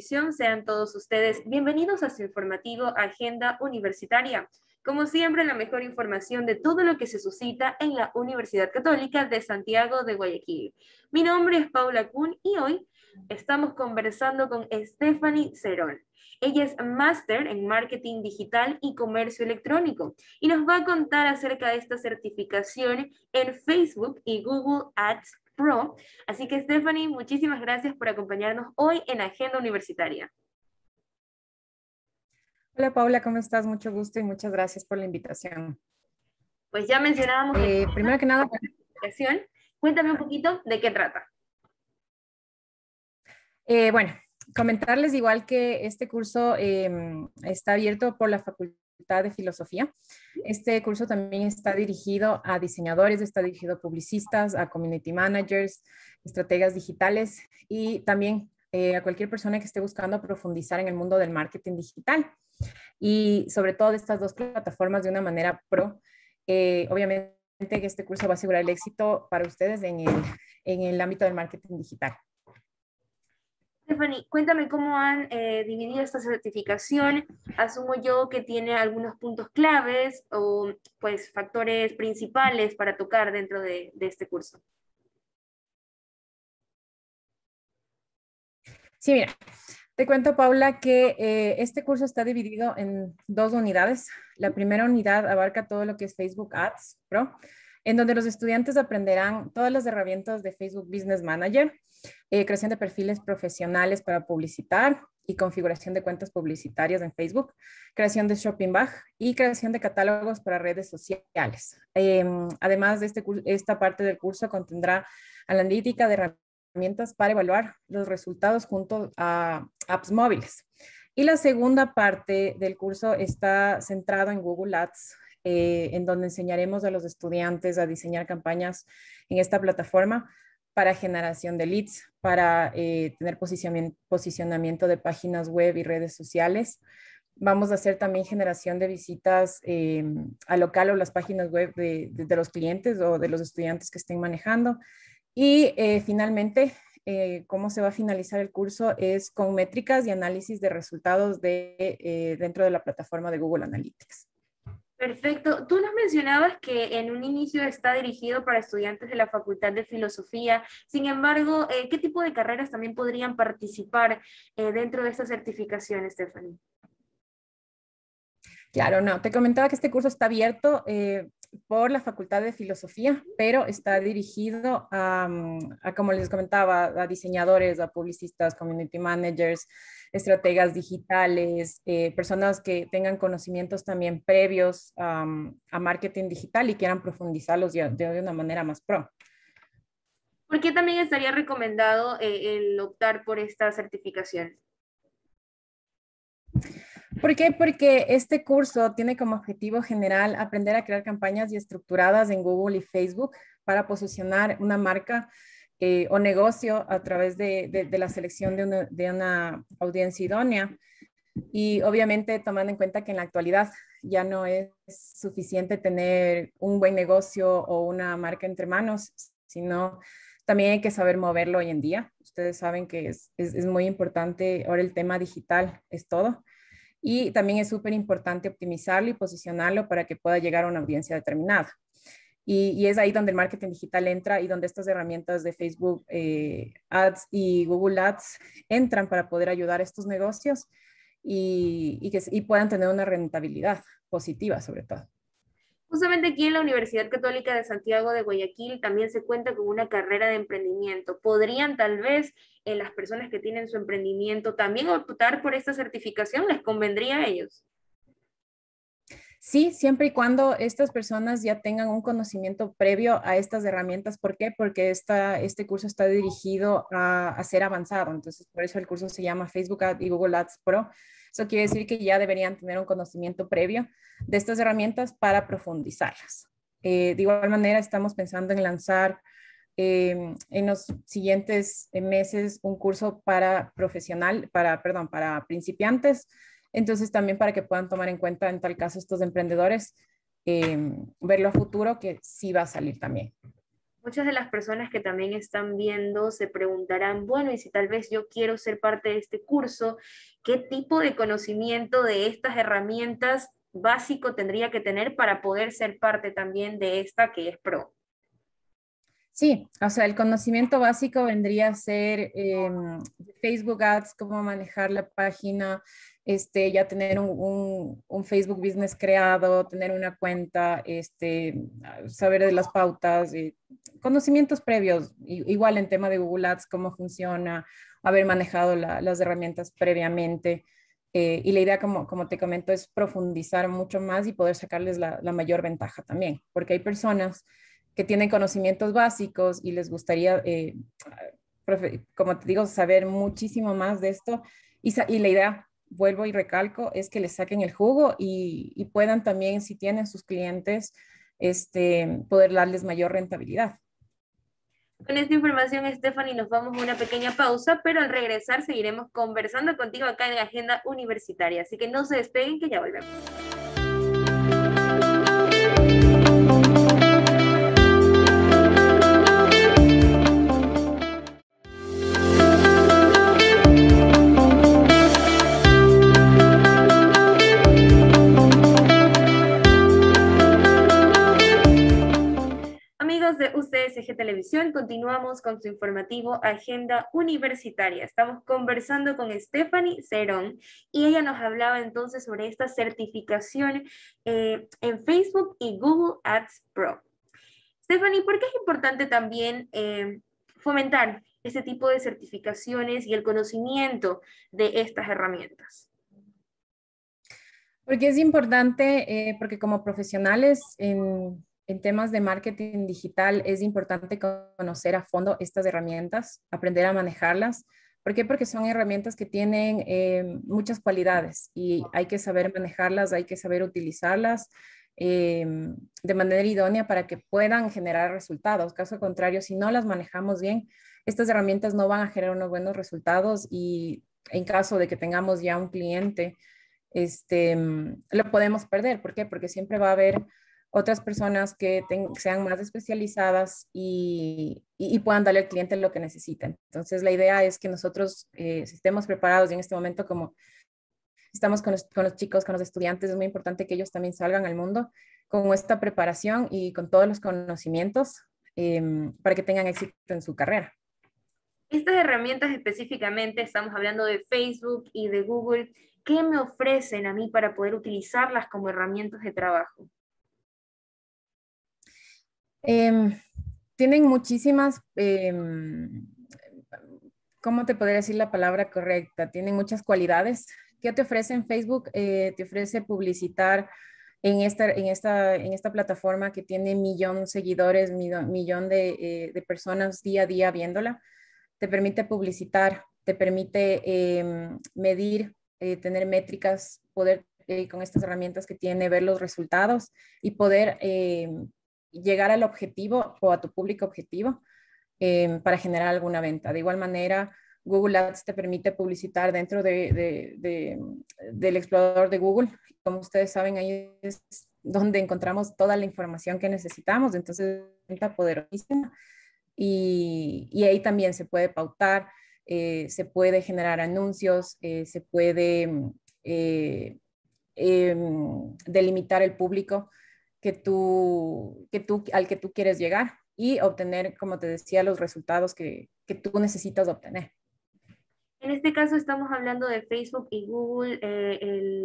Sean todos ustedes bienvenidos a su informativo Agenda Universitaria. Como siempre, la mejor información de todo lo que se suscita en la Universidad Católica de Santiago de Guayaquil. Mi nombre es Paula Kuhn y hoy estamos conversando con Stephanie Cerón. Ella es máster en marketing digital y comercio electrónico y nos va a contar acerca de esta certificación en Facebook y Google Ads Pro. Así que Stephanie, muchísimas gracias por acompañarnos hoy en Agenda Universitaria. Hola Paula, ¿cómo estás? Mucho gusto y muchas gracias por la invitación. Pues ya mencionábamos. que eh, primero que nada, cuéntame un poquito de qué trata. Eh, bueno, comentarles igual que este curso em, está abierto por la Facultad de Filosofía. Este curso también está dirigido a diseñadores, está dirigido a publicistas, a community managers, estrategas digitales y también eh, a cualquier persona que esté buscando profundizar en el mundo del marketing digital. Y sobre todo estas dos plataformas de una manera pro. Eh, obviamente este curso va a asegurar el éxito para ustedes en el ámbito del marketing digital. Stephanie, cuéntame cómo han eh, dividido esta certificación. Asumo yo que tiene algunos puntos claves o pues factores principales para tocar dentro de, este curso. Sí, mira, te cuento, Paula, que eh, este curso está dividido en dos unidades. La primera unidad abarca todo lo que es Facebook Ads Pro en donde los estudiantes aprenderán todas las herramientas de Facebook Business Manager, eh, creación de perfiles profesionales para publicitar y configuración de cuentas publicitarias en Facebook, creación de shopping bag y creación de catálogos para redes sociales. Em, además de este esta parte del curso contendrá analítica de herramientas para evaluar los resultados junto a apps móviles. Y la segunda parte del curso está centrado en Google Ads, eh, en donde enseñaremos a los estudiantes a diseñar campañas en esta plataforma para generación de leads, para eh, tener posicionamiento de páginas web y redes sociales. Vamos a hacer también generación de visitas eh, a local o las páginas web de, los clientes o de los estudiantes que estén manejando. Y eh, finalmente, cómo se va a finalizar el curso es con métricas y análisis de resultados dentro de la plataforma de Google Analytics. Perfecto. Tú nos mencionabas que en un inicio está dirigido para estudiantes de la Facultad de Filosofía. Sin embargo, eh, ¿qué tipo de carreras también podrían participar eh, dentro de esta certificación, Stephanie? Claro, no. Te comentaba que este curso está abierto. Eh, por la Facultad de Filosofía, pero está dirigido mm, a, como les comentaba, a diseñadores, a publicistas, community managers, estrategas digitales, eh, personas que tengan conocimientos también previos a marketing digital y quieran profundizarlos de, de, una manera más pro. ¿Por qué también estaría recomendado eh, el optar por esta certificación? ¿Por qué? Porque este curso tiene como objetivo general aprender a crear campañas y estructuradas en Google y Facebook para posicionar una marca eh, o negocio a través de, la selección de una, audiencia idónea. Y obviamente tomando en cuenta que en la actualidad ya no es suficiente tener un buen negocio o una marca entre manos, sino también hay que saber moverlo hoy en día. Ustedes saben que es muy importante, ahora el tema digital es todo y también es súper importante optimizarlo y posicionarlo para que pueda llegar a una audiencia determinada. Y, es ahí donde el marketing digital entra y donde estas herramientas de Facebook eh, Ads y Google Ads entran para poder ayudar a estos negocios y, que y puedan tener una rentabilidad positiva sobre todo. Justamente aquí en la Universidad Católica de Santiago de Guayaquil también se cuenta con una carrera de emprendimiento. ¿Podrían tal vez eh, las personas que tienen su emprendimiento también optar por esta certificación? ¿Les convendría a ellos? Sí, siempre y cuando estas personas ya tengan un conocimiento previo a estas herramientas. ¿Por qué? Porque esta, este curso está dirigido a, ser avanzado. Entonces, por eso el curso se llama Facebook Ads y Google Ads Pro eso quiere decir que ya deberían tener un conocimiento previo de estas herramientas para profundizarlas. Eh, de igual manera, estamos pensando en lanzar em, en los siguientes eh, meses un curso para profesional, para, perdón, para principiantes. Entonces, también para que puedan tomar en cuenta, en tal caso, estos emprendedores, em, verlo a futuro, que sí va a salir también muchas de las personas que también están viendo se preguntarán, bueno, y si tal vez yo quiero ser parte de este curso, ¿qué tipo de conocimiento de estas herramientas básico tendría que tener para poder ser parte también de esta que es PRO? Sí, o sea, el conocimiento básico vendría a ser em, Facebook Ads, cómo manejar la página, este, ya tener un, un, Facebook Business creado, tener una cuenta, este, saber de las pautas, y eh, conocimientos previos, igual en tema de Google Ads, cómo funciona, haber manejado las herramientas previamente. Eh, y la idea, como, como te comento, es profundizar mucho más y poder sacarles la, mayor ventaja también, porque hay personas que tienen conocimientos básicos y les gustaría, eh, como te digo, saber muchísimo más de esto. Y, y la idea vuelvo y recalco, es que le saquen el jugo y, puedan también, si tienen sus clientes, este, poder darles mayor rentabilidad. Con esta información, Stephanie, nos vamos a una pequeña pausa, pero al regresar seguiremos conversando contigo acá en la Agenda Universitaria. Así que no se despeguen, que ya volvemos. Televisión. Continuamos con su informativo Agenda Universitaria. Estamos conversando con Stephanie Cerón y ella nos hablaba entonces sobre esta certificación eh, en Facebook y Google Ads Pro. Stephanie, ¿por qué es importante también eh, fomentar este tipo de certificaciones y el conocimiento de estas herramientas? Porque es importante, eh, porque como profesionales en en temas de marketing digital es importante conocer a fondo estas herramientas, aprender a manejarlas. ¿Por qué? Porque son herramientas que tienen eh, muchas cualidades y hay que saber manejarlas, hay que saber utilizarlas eh, de manera idónea para que puedan generar resultados. Caso contrario, si no las manejamos bien, estas herramientas no van a generar unos buenos resultados y en caso de que tengamos ya un cliente, este, lo podemos perder. ¿Por qué? Porque siempre va a haber otras personas que sean más especializadas y, puedan darle al cliente lo que necesiten. Entonces, la idea es que nosotros eh, estemos preparados y en este momento como estamos con los, chicos, con los estudiantes, es muy importante que ellos también salgan al mundo con esta preparación y con todos los conocimientos em, para que tengan éxito en su carrera. Estas herramientas específicamente, estamos hablando de Facebook y de Google, ¿qué me ofrecen a mí para poder utilizarlas como herramientas de trabajo? Eh, tienen muchísimas, eh, ¿cómo te podría decir la palabra correcta? Tienen muchas cualidades. ¿Qué te ofrece en Facebook? Eh, te ofrece publicitar en esta, en, esta, en esta plataforma que tiene millón de seguidores, millón de, eh, de personas día a día viéndola. Te permite publicitar, te permite em, medir, eh, tener métricas, poder con estas herramientas que tiene, ver los resultados y poder llegar al objetivo o a tu público objetivo eh, para generar alguna venta. De igual manera, Google Ads te permite publicitar dentro de, del explorador de Google. Como ustedes saben, ahí es donde encontramos toda la información que necesitamos. Entonces, venta poderosísima. Y, ahí también se puede pautar, eh, se puede generar anuncios, eh, se puede delimitar el público que tú, que tú, al que tú quieres llegar y obtener, como te decía, los resultados que, que tú necesitas obtener. En este caso estamos hablando de Facebook y Google, eh,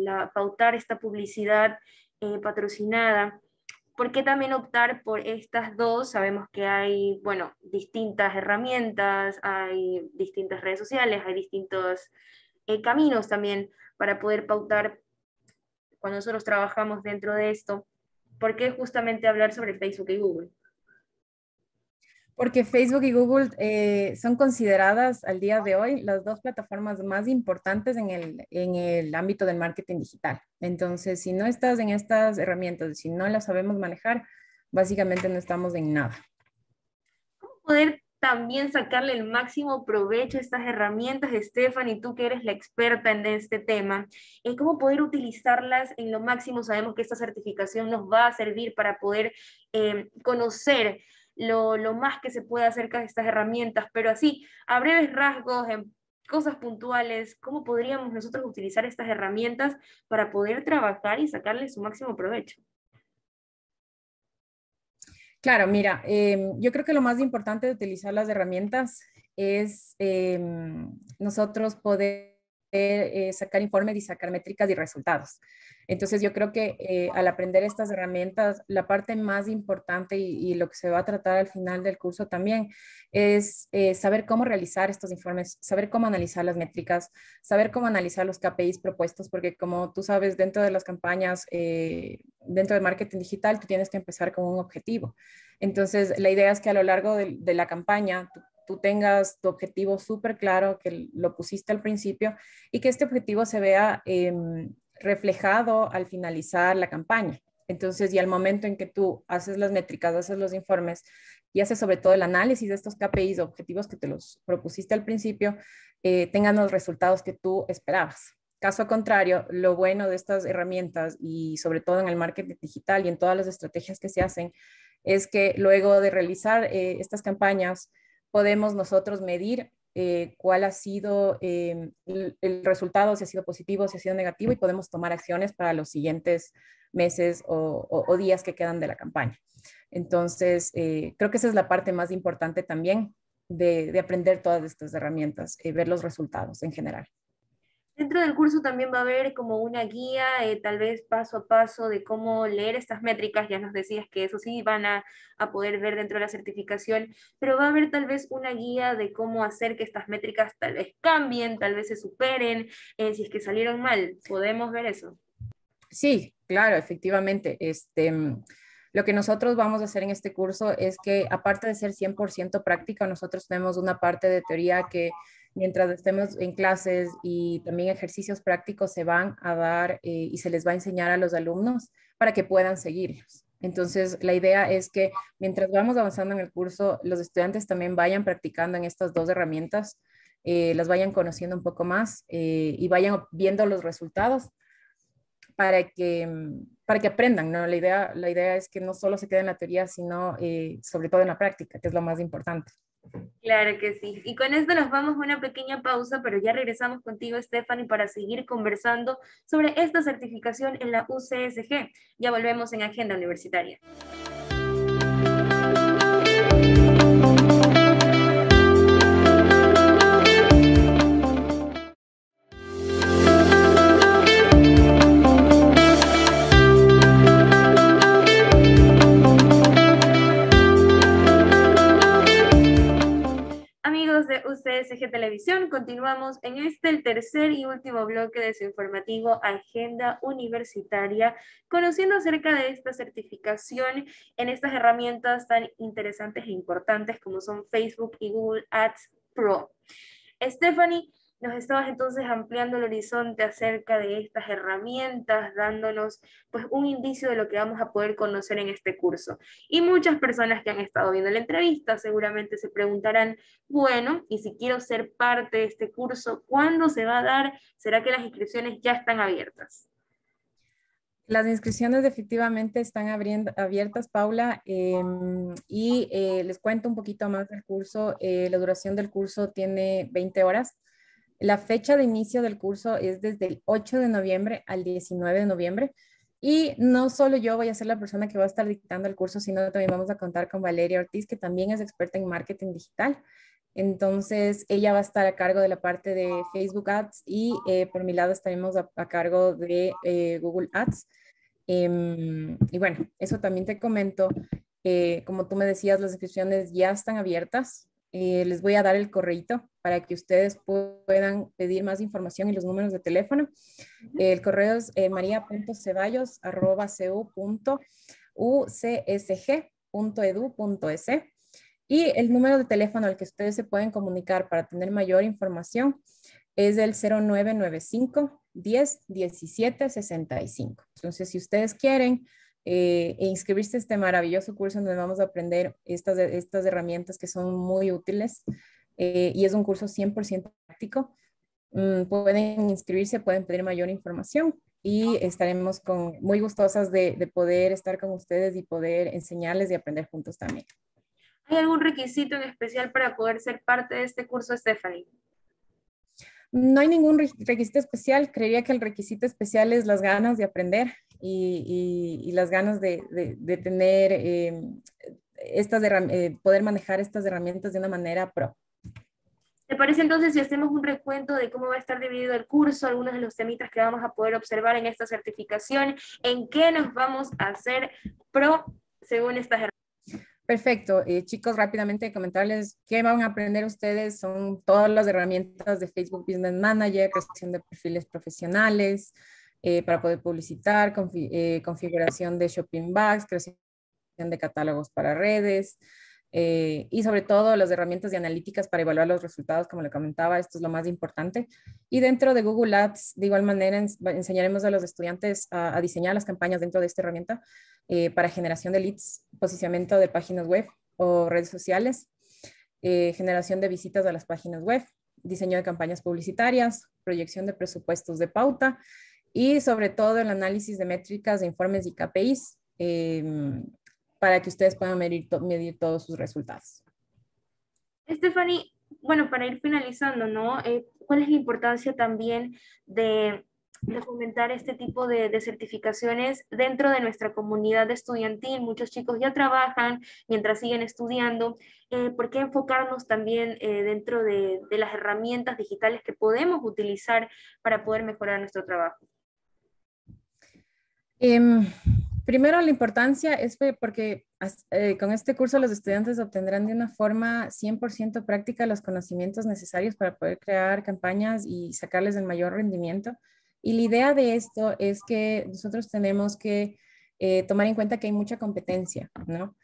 la, pautar esta publicidad eh, patrocinada. ¿Por qué también optar por estas dos? Sabemos que hay, bueno, distintas herramientas, hay distintas redes sociales, hay distintos eh, caminos también para poder pautar cuando nosotros trabajamos dentro de esto. ¿Por qué justamente hablar sobre Facebook y Google? Porque Facebook y Google eh, son consideradas al día de hoy las dos plataformas más importantes en el, en el ámbito del marketing digital. Entonces, si no estás en estas herramientas, si no las sabemos manejar, básicamente no estamos en nada. ¿Cómo poder también sacarle el máximo provecho a estas herramientas, Estefan, y tú que eres la experta en este tema, es cómo poder utilizarlas en lo máximo. Sabemos que esta certificación nos va a servir para poder em, conocer lo, lo, más que se puede acerca de estas herramientas, pero así, a breves rasgos, en em, cosas puntuales, cómo podríamos nosotros utilizar estas herramientas para poder trabajar y sacarle su máximo provecho. Claro, mira, em, yo creo que lo más importante de utilizar las herramientas es em, nosotros poder eh, sacar informes y sacar métricas y resultados. Entonces yo creo que eh, al aprender estas herramientas, la parte más importante y, lo que se va a tratar al final del curso también es eh, saber cómo realizar estos informes, saber cómo analizar las métricas, saber cómo analizar los KPIs propuestos, porque como tú sabes, dentro de las campañas, dentro del marketing digital, tú tienes que empezar con un objetivo. Entonces la idea es que a lo largo de, la campaña tú tú tengas tu objetivo súper claro, que lo pusiste al principio y que este objetivo se vea em, reflejado al finalizar la campaña. Entonces, y al momento en que tú haces las métricas, haces los informes y haces sobre todo el análisis de estos KPIs, objetivos que te los propusiste al principio, eh, tengan los resultados que tú esperabas. Caso contrario, lo bueno de estas herramientas y sobre todo en el marketing digital y en todas las estrategias que se hacen es que luego de realizar eh, estas campañas, podemos nosotros medir eh, cuál ha sido eh, el, resultado, si ha sido positivo, si ha sido negativo, y podemos tomar acciones para los siguientes meses o, días que quedan de la campaña. Entonces, eh, creo que esa es la parte más importante también de, de aprender todas estas herramientas, y ver los resultados en general. Dentro del curso también va a haber como una guía, eh, tal vez paso a paso, de cómo leer estas métricas. Ya nos decías que eso sí van a, poder ver dentro de la certificación, pero va a haber tal vez una guía de cómo hacer que estas métricas tal vez cambien, tal vez se superen, en eh, si es que salieron mal. ¿Podemos ver eso? Sí, claro, efectivamente. Este, lo que nosotros vamos a hacer en este curso es que, aparte de ser 100% práctica, nosotros tenemos una parte de teoría que mientras estemos en clases y también ejercicios prácticos se van a dar eh, y se les va a enseñar a los alumnos para que puedan seguirlos. Entonces, la idea es que mientras vamos avanzando en el curso, los estudiantes también vayan practicando en estas dos herramientas, eh, las vayan conociendo un poco más eh, y vayan viendo los resultados para que, para que aprendan, ¿no? La idea, la idea es que no solo se quede en la teoría, sino eh, sobre todo en la práctica, que es lo más importante. Claro que sí. Y con esto nos vamos a una pequeña pausa, pero ya regresamos contigo, Stephanie, para seguir conversando sobre esta certificación en la UCSG. Ya volvemos en Agenda Universitaria. Continuamos en este, el tercer y último bloque de su informativo Agenda Universitaria, conociendo acerca de esta certificación en estas herramientas tan interesantes e importantes como son Facebook y Google Ads Pro. Stephanie, nos estabas entonces ampliando el horizonte acerca de estas herramientas, dándonos pues un indicio de lo que vamos a poder conocer en este curso. Y muchas personas que han estado viendo la entrevista seguramente se preguntarán, bueno, y si quiero ser parte de este curso, ¿cuándo se va a dar? ¿Será que las inscripciones ya están abiertas? Las inscripciones efectivamente están abriendo, abiertas, Paula, em, y eh, les cuento un poquito más del curso. Eh, la duración del curso tiene 20 horas. La fecha de inicio del curso es desde el 8 de noviembre al 19 de noviembre. Y no solo yo voy a ser la persona que va a estar dictando el curso, sino también vamos a contar con Valeria Ortiz, que también es experta en marketing digital. Entonces, ella va a estar a cargo de la parte de Facebook Ads y eh, por mi lado estaremos a, cargo de eh, Google Ads. Em, y bueno, eso también te comento. Eh, como tú me decías, las inscripciones ya están abiertas. Eh, les voy a dar el correito para que ustedes puedan pedir más información y los números de teléfono. El correo es eh, e e y el número de teléfono al que ustedes se pueden comunicar para tener mayor información es el 0995 10 17 65. Entonces, si ustedes quieren eh, e inscribirse a este maravilloso curso donde vamos a aprender estas, estas herramientas que son muy útiles eh, y es un curso 100% práctico. Mm, pueden inscribirse, pueden pedir mayor información y estaremos con, muy gustosas de, de poder estar con ustedes y poder enseñarles y aprender juntos también. ¿Hay algún requisito en especial para poder ser parte de este curso, Stephanie? No hay ningún requisito especial. Creería que el requisito especial es las ganas de aprender y, las ganas de, tener em, estas eh, poder manejar estas herramientas de una manera pro. ¿Te parece entonces si hacemos un recuento de cómo va a estar dividido el curso, algunos de los temitas que vamos a poder observar en esta certificación, en qué nos vamos a hacer pro según estas herramientas? Perfecto. Eh, chicos, rápidamente comentarles qué van a aprender ustedes. Son todas las herramientas de Facebook Business Manager, gestión de perfiles profesionales, eh, para poder publicitar, eh, configuración de shopping bags, creación de catálogos para redes eh, y sobre todo las herramientas de analíticas para evaluar los resultados, como le comentaba, esto es lo más importante. Y dentro de Google Ads, de igual manera, enseñaremos a los estudiantes a, diseñar las campañas dentro de esta herramienta para generación de leads, posicionamiento de páginas web o redes sociales, generación de visitas a las páginas web, diseño de campañas publicitarias, proyección de presupuestos de pauta y sobre todo el análisis de métricas de informes y KPIs em, para que ustedes puedan medir, medir todos sus resultados. Stephanie, bueno, para ir finalizando, ¿no? Eh, ¿Cuál es la importancia también de, de fomentar este tipo de, certificaciones dentro de nuestra comunidad estudiantil? Muchos chicos ya trabajan mientras siguen estudiando. Eh, ¿Por qué enfocarnos también eh, dentro de, de las herramientas digitales que podemos utilizar para poder mejorar nuestro trabajo? Em, primero, la importancia es porque eh, con este curso los estudiantes obtendrán de una forma 100% práctica los conocimientos necesarios para poder crear campañas y sacarles el mayor rendimiento. Y la idea de esto es que nosotros tenemos que eh, tomar en cuenta que hay mucha competencia, ¿no?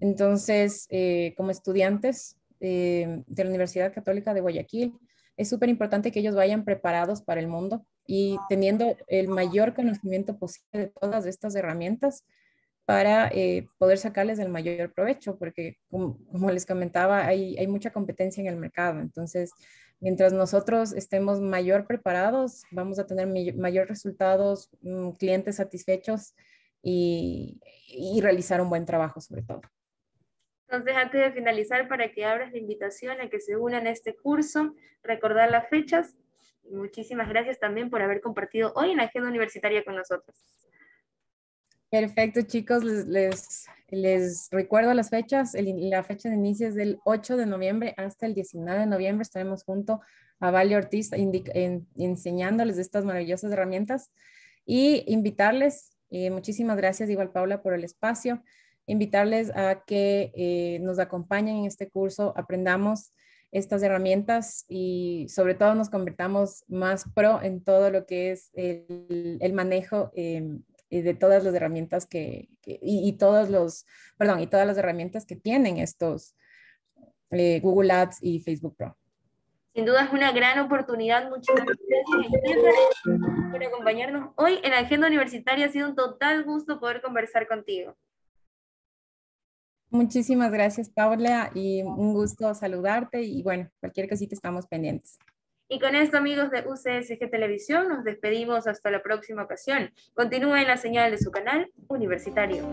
Entonces, eh, como estudiantes de la Universidad Católica de Guayaquil, es súper importante que ellos vayan preparados para el mundo y teniendo el mayor conocimiento posible de todas estas herramientas para eh, poder sacarles el mayor provecho, porque como, les comentaba, hay, mucha competencia en el mercado. Entonces, mientras nosotros estemos mayor preparados, vamos a tener mayor resultados, mm, clientes satisfechos y realizar un buen trabajo sobre todo. Entonces, antes de finalizar, para que abras la invitación a que se unan a este curso, recordar las fechas. Muchísimas gracias también por haber compartido hoy en la Agenda Universitaria con nosotros. Perfecto, chicos. Les, recuerdo las fechas. la fecha de inicio es del 8 de noviembre hasta el 19 de noviembre. Estaremos junto a Vale Ortiz enseñándoles estas maravillosas herramientas y invitarles. Eh, muchísimas gracias, igual Paula, por el espacio invitarles a que eh, nos acompañen en este curso, aprendamos estas herramientas y sobre todo nos convertamos más pro en todo lo que es el, manejo em, de todas las herramientas que, y, todos los, perdón, y todas las herramientas que tienen estos eh, Google Ads y Facebook Pro. Sin duda es una gran oportunidad. Muchas gracias por acompañarnos hoy en la Agenda Universitaria. Ha sido un total gusto poder conversar contigo. Muchísimas gracias, Paula, y un gusto saludarte y bueno, cualquier cosita estamos pendientes. Y con esto, amigos de UCSG Televisión, nos despedimos hasta la próxima ocasión. Continúen la señal de su canal universitario.